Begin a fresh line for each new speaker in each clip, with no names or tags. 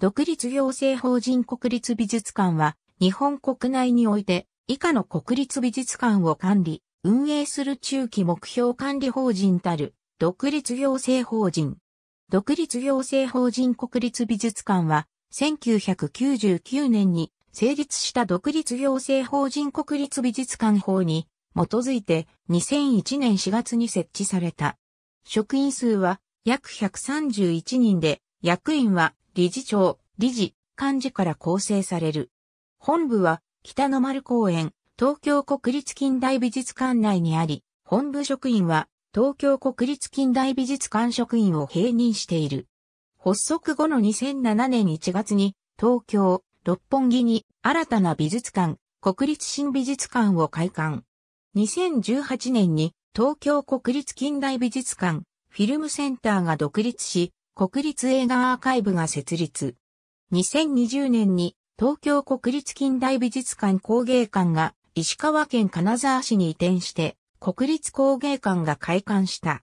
独立行政法人国立美術館は、日本国内において、以下の国立美術館を管理、運営する中期目標管理法人たる、独立行政法人。独立行政法人国立美術館は、1999年に成立した独立行政法人国立美術館法に基づいて2001年4月に設置された。職員数は約131人で、役員は理事長、理事、幹事から構成される。本部は、北の丸公園、東京国立近代美術館内にあり、本部職員は、東京国立近代美術館職員を併任している。発足後の2007年1月に、東京、六本木に新たな美術館、国立新美術館を開館。2018年に東京国立近代美術館、フィルムセンターが独立し、国立映画アーカイブが設立。2020年に東京国立近代美術館工芸館が石川県金沢市に移転して国立工芸館が開館した。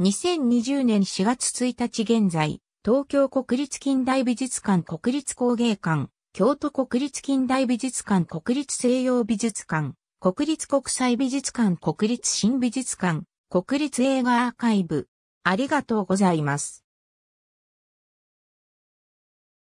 2020年4月1日現在、東京国立近代美術館国立工芸館、京都国立近代美術館国立西洋美術館、国立国際美術館国立新美術館、国立映画アーカイブ。ありがとうございます。